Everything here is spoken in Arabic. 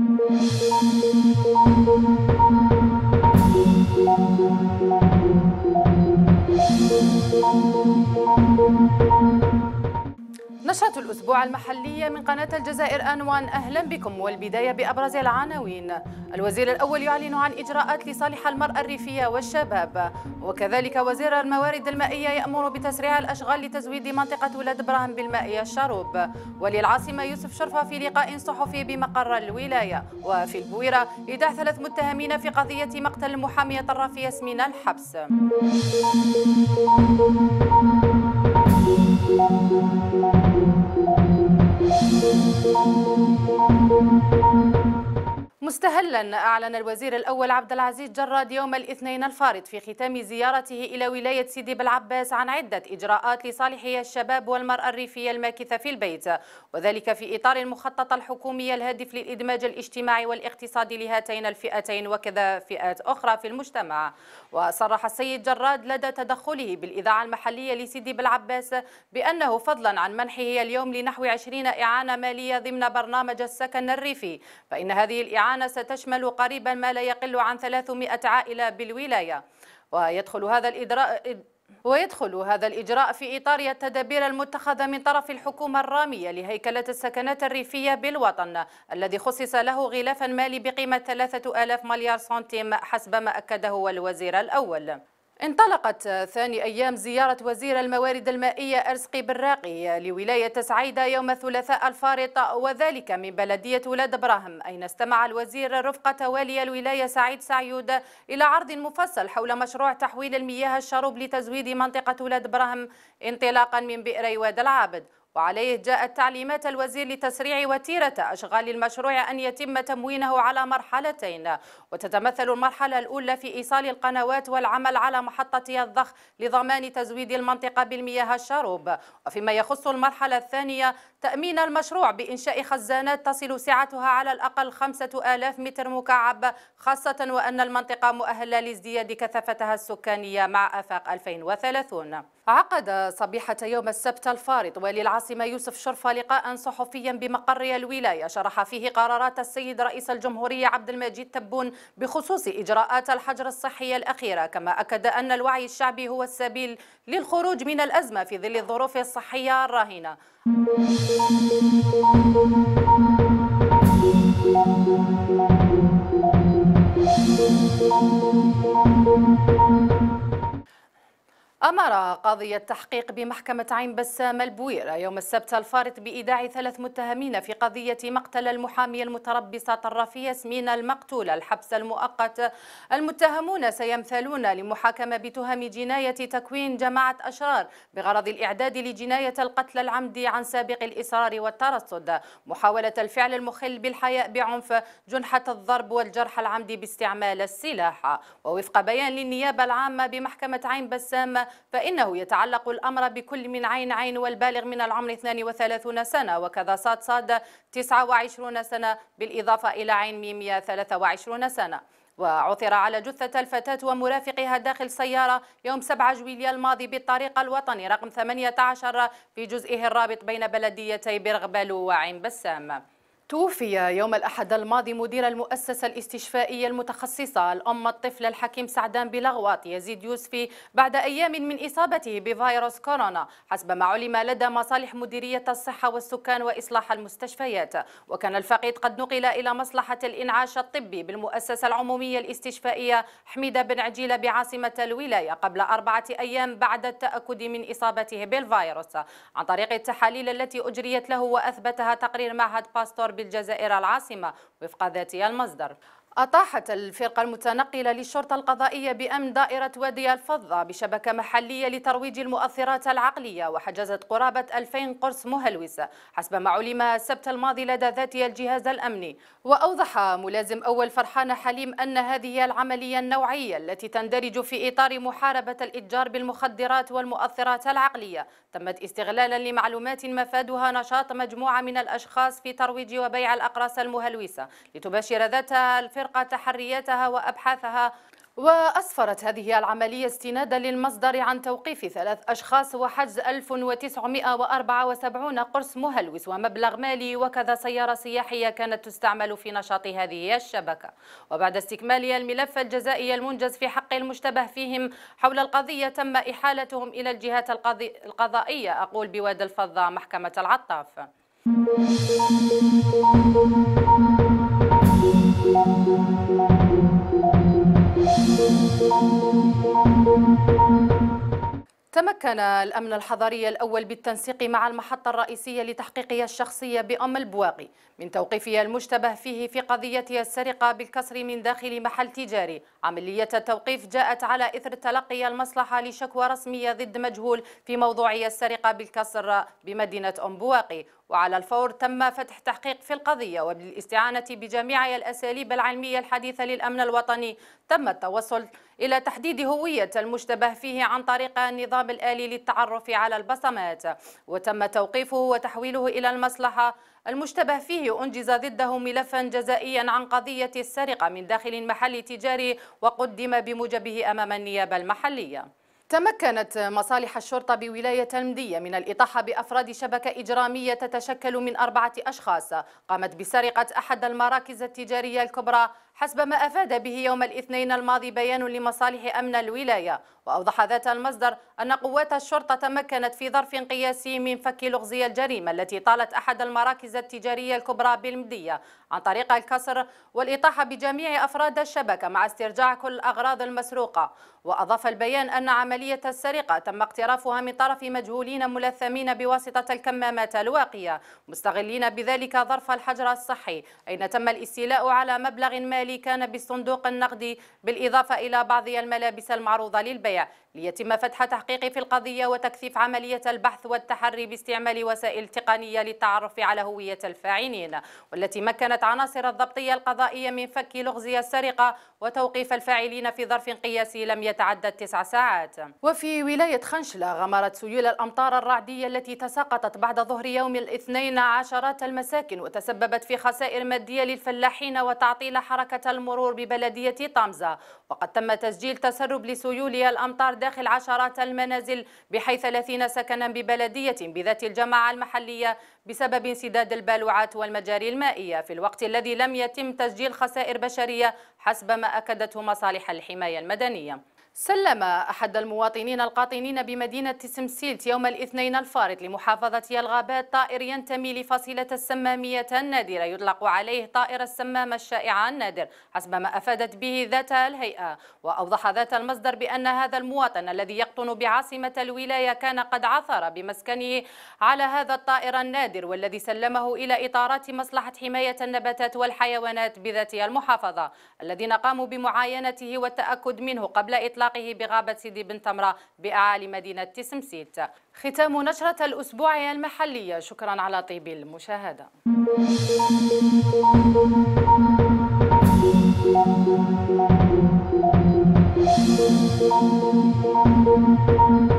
Thank you. نشرة الأسبوع المحلية من قناة الجزائر أنوان أهلا بكم والبداية بأبرز العناوين الوزير الأول يعلن عن إجراءات لصالح المرأة الريفية والشباب وكذلك وزير الموارد المائية يأمر بتسريع الأشغال لتزويد منطقة ولاد براهم بالماء الشروب وللعاصمة يوسف شرفة في لقاء صحفي بمقر الولاية وفي البويرة إيداع ثلاث متهمين في قضية مقتل المحامية الرافي ياسمين الحبس Thank you. Thank you. مستهلا أعلن الوزير الأول عبد العزيز جراد يوم الاثنين الفارط في ختام زيارته إلى ولاية سيدي بالعباس عن عدة إجراءات لصالح الشباب والمرأة الريفية الماكثة في البيت وذلك في إطار المخطط الحكومي الهادف للإدماج الاجتماعي والاقتصادي لهاتين الفئتين وكذا فئات أخرى في المجتمع وصرح السيد جراد لدى تدخله بالإذاعة المحلية لسيدي بالعباس بأنه فضلا عن منحه اليوم لنحو 20 إعانة مالية ضمن برنامج السكن الريفي فإن هذه الإعانة العاصمة ستشمل قريبا ما لا يقل عن 300 عائلة بالولاية ويدخل هذا الإدراء ويدخل هذا الإجراء في إطار التدابير المتخذة من طرف الحكومة الرامية لهيكلة السكنات الريفية بالوطن الذي خصص له غلافا مالي بقيمة 3000 مليار سنتيم حسب ما أكده الوزير الأول انطلقت ثاني أيام زيارة وزير الموارد المائية أرزقي براقي لولاية سعيدة يوم الثلاثاء الفارط وذلك من بلدية ولاد براهم أين استمع الوزير رفقة والي الولاية سعيد سعيود إلى عرض مفصل حول مشروع تحويل المياه الشروب لتزويد منطقة ولاد براهم انطلاقا من بئر واد العابد وعليه جاءت تعليمات الوزير لتسريع وتيرة أشغال المشروع أن يتم تموينه على مرحلتين وتتمثل المرحلة الأولى في إيصال القنوات والعمل على محطتها الضخ لضمان تزويد المنطقة بالمياه الشرب وفيما يخص المرحلة الثانية تأمين المشروع بإنشاء خزانات تصل سعتها على الأقل خمسة آلاف متر مكعب خاصة وأن المنطقة مؤهلة لازدياد كثافتها السكانية مع آفاق 2030 عقد صبيحة يوم السبت الفارط وللعصر العاصمة يوسف شرفة لقاء صحفيا بمقر الولاية شرح فيه قرارات السيد رئيس الجمهورية عبد المجيد تبون بخصوص إجراءات الحجر الصحي الأخيرة كما أكد أن الوعي الشعبي هو السبيل للخروج من الأزمة في ظل الظروف الصحية الراهنة أمر قاضي التحقيق بمحكمة عين بسام البويرة يوم السبت الفارط بإيداع ثلاث متهمين في قضية مقتل المحامية المتربصة طرافية ياسمين المقتولة الحبس المؤقت المتهمون سيمثلون لمحاكمة بتهم جناية تكوين جماعة أشرار بغرض الإعداد لجناية القتل العمدي عن سابق الإصرار والترصد محاولة الفعل المخل بالحياء بعنف جنحة الضرب والجرح العمدي باستعمال السلاح ووفق بيان للنيابة العامة بمحكمة عين بسام فإنه يتعلق الأمر بكل من عين عين والبالغ من العمر 32 سنة وكذا صاد صاد 29 سنة بالإضافة إلى عين ميمية 23 سنة وعثر على جثة الفتاة ومرافقها داخل سيارة يوم 7 جويلية الماضي بالطريق الوطني رقم 18 في جزئه الرابط بين بلديتي برغبل وعين بسام توفي يوم الأحد الماضي مدير المؤسسة الاستشفائية المتخصصة الأم الطفل الحكيم سعدان بلغوات يزيد يوسفي بعد أيام من إصابته بفيروس كورونا حسب ما علم لدى مصالح مديرية الصحة والسكان وإصلاح المستشفيات وكان الفقيد قد نقل إلى مصلحة الإنعاش الطبي بالمؤسسة العمومية الاستشفائية حميدة بن عجيلة بعاصمة الولاية قبل أربعة أيام بعد التأكد من إصابته بالفيروس عن طريق التحاليل التي أجريت له وأثبتها تقرير معهد باستور بالجزائر العاصمة وفق ذاتي المصدر أطاحت الفرقة المتنقلة للشرطة القضائية بأمن دائرة وادي الفضة بشبكة محلية لترويج المؤثرات العقلية وحجزت قرابة 2000 قرص مهلوسة حسب ما علم السبت الماضي لدى ذاتي الجهاز الأمني وأوضح ملازم أول فرحان حليم أن هذه العملية النوعية التي تندرج في إطار محاربة الإتجار بالمخدرات والمؤثرات العقلية تمت استغلالا لمعلومات مفادها نشاط مجموعة من الأشخاص في ترويج وبيع الأقراص المهلوسة لتباشر ذاتها الفرقة الفرقة تحرياتها وأبحاثها وأسفرت هذه العملية استنادا للمصدر عن توقيف ثلاث أشخاص وحجز 1974 قرص مهلوس ومبلغ مالي وكذا سيارة سياحية كانت تستعمل في نشاط هذه الشبكة وبعد استكمال الملف الجزائي المنجز في حق المشتبه فيهم حول القضية تم إحالتهم إلى الجهات القضائية أقول بواد الفضة محكمة العطاف تمكن الأمن الحضري الأول بالتنسيق مع المحطة الرئيسية لتحقيقها الشخصية بأم البواقي من توقيفها المشتبه فيه في قضية السرقة بالكسر من داخل محل تجاري عملية التوقيف جاءت على إثر تلقي المصلحة لشكوى رسمية ضد مجهول في موضوع السرقة بالكسر بمدينة أم بواقي وعلى الفور تم فتح تحقيق في القضية وبالاستعانة بجميع الأساليب العلمية الحديثة للأمن الوطني تم التوصل إلى تحديد هوية المشتبه فيه عن طريق النظام الآلي للتعرف على البصمات وتم توقيفه وتحويله إلى المصلحة المشتبه فيه أنجز ضده ملفا جزائيا عن قضية السرقة من داخل محل تجاري وقدم بموجبه أمام النيابة المحلية تمكنت مصالح الشرطة بولاية المدية من الإطاحة بأفراد شبكة إجرامية تتشكل من أربعة أشخاص قامت بسرقة أحد المراكز التجارية الكبرى حسب ما أفاد به يوم الاثنين الماضي بيان لمصالح أمن الولاية وأوضح ذات المصدر أن قوات الشرطة تمكنت في ظرف قياسي من فك لغزي الجريمة التي طالت أحد المراكز التجارية الكبرى بالمدية عن طريق الكسر والإطاحة بجميع أفراد الشبكة مع استرجاع كل الأغراض المسروقة وأضاف البيان أن عملية السرقة تم اقترافها من طرف مجهولين ملثمين بواسطة الكمامات الواقية مستغلين بذلك ظرف الحجر الصحي أين تم الاستيلاء على مبلغ ما المالي كان بالصندوق النقدي بالإضافة إلى بعض الملابس المعروضة للبيع ليتم فتح تحقيق في القضية وتكثيف عملية البحث والتحري باستعمال وسائل تقنية للتعرف على هوية الفاعلين والتي مكنت عناصر الضبطية القضائية من فك لغزي السرقة وتوقيف الفاعلين في ظرف قياسي لم يتعدى تسع ساعات وفي ولاية خنشلة غمرت سيول الأمطار الرعدية التي تساقطت بعد ظهر يوم الاثنين عشرات المساكن وتسببت في خسائر مادية للفلاحين وتعطيل حركة حركة المرور ببلدية طمزة وقد تم تسجيل تسرب لسيول الأمطار داخل عشرات المنازل بحيث 30 سكنا ببلدية بذات الجماعة المحلية بسبب انسداد البالوعات والمجاري المائية في الوقت الذي لم يتم تسجيل خسائر بشرية حسب ما أكدته مصالح الحماية المدنية سلم أحد المواطنين القاطنين بمدينة سمسيلت يوم الاثنين الفارط لمحافظة الغابات طائر ينتمي لفصيلة السمامية النادرة يطلق عليه طائر السمام الشائع النادر حسب ما أفادت به ذات الهيئة وأوضح ذات المصدر بأن هذا المواطن الذي يقطن بعاصمة الولاية كان قد عثر بمسكنه على هذا الطائر النادر والذي سلمه إلى إطارات مصلحة حماية النباتات والحيوانات بذات المحافظة الذين قاموا بمعاينته والتأكد منه قبل إطلاق إطلاقه بغابة سيدي بن تمرة بأعالي مدينة تسمسيت ختام نشرة الأسبوعية المحلية شكرا على طيب المشاهدة Thank you.